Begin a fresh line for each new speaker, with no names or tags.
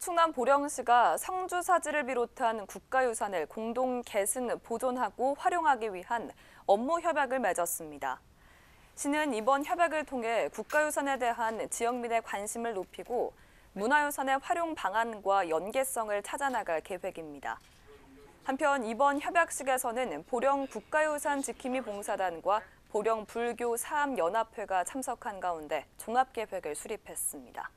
충남 보령시가 성주 사지를 비롯한 국가유산을 공동 계승, 보존하고 활용하기 위한 업무 협약을 맺었습니다. 시는 이번 협약을 통해 국가유산에 대한 지역민의 관심을 높이고 문화유산의 활용 방안과 연계성을 찾아나갈 계획입니다. 한편 이번 협약식에서는 보령 국가유산 지킴이 봉사단과 보령 불교 사암연합회가 참석한 가운데 종합계획을 수립했습니다.